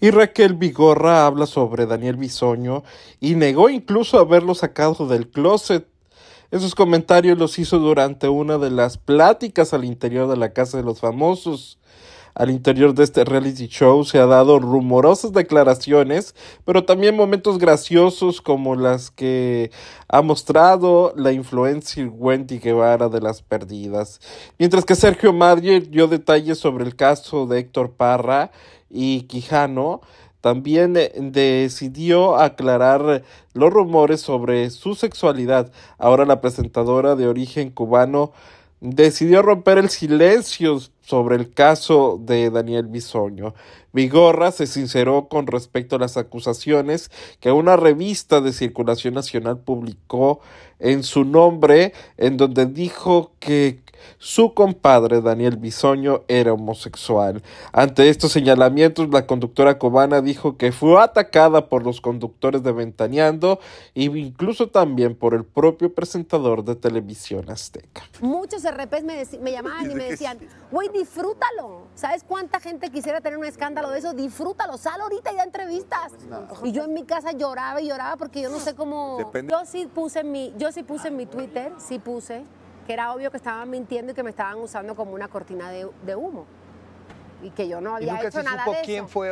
y Raquel Vigorra habla sobre Daniel Bisoño y negó incluso haberlo sacado del closet. Esos comentarios los hizo durante una de las pláticas al interior de la Casa de los Famosos. Al interior de este reality show se ha dado rumorosas declaraciones, pero también momentos graciosos como las que ha mostrado la influencer Wendy Guevara de las perdidas. Mientras que Sergio Madrid dio detalles sobre el caso de Héctor Parra y Quijano, también eh, decidió aclarar los rumores sobre su sexualidad. Ahora la presentadora de origen cubano decidió romper el silencio sobre el caso de Daniel Bisoño. Vigorra se sinceró con respecto a las acusaciones que una revista de circulación nacional publicó en su nombre, en donde dijo que su compadre Daniel Bisoño era homosexual. Ante estos señalamientos, la conductora cubana dijo que fue atacada por los conductores de Ventaneando e incluso también por el propio presentador de televisión azteca. Muchos me, llamaban y me decían, disfrútalo. ¿Sabes cuánta gente quisiera tener un escándalo de eso? Disfrútalo, sal ahorita y da entrevistas. Y yo en mi casa lloraba y lloraba porque yo no sé cómo. Yo sí puse en mi, yo sí puse en mi Twitter, sí puse, que era obvio que estaban mintiendo y que me estaban usando como una cortina de, humo. Y que yo no había hecho nada de quién Fue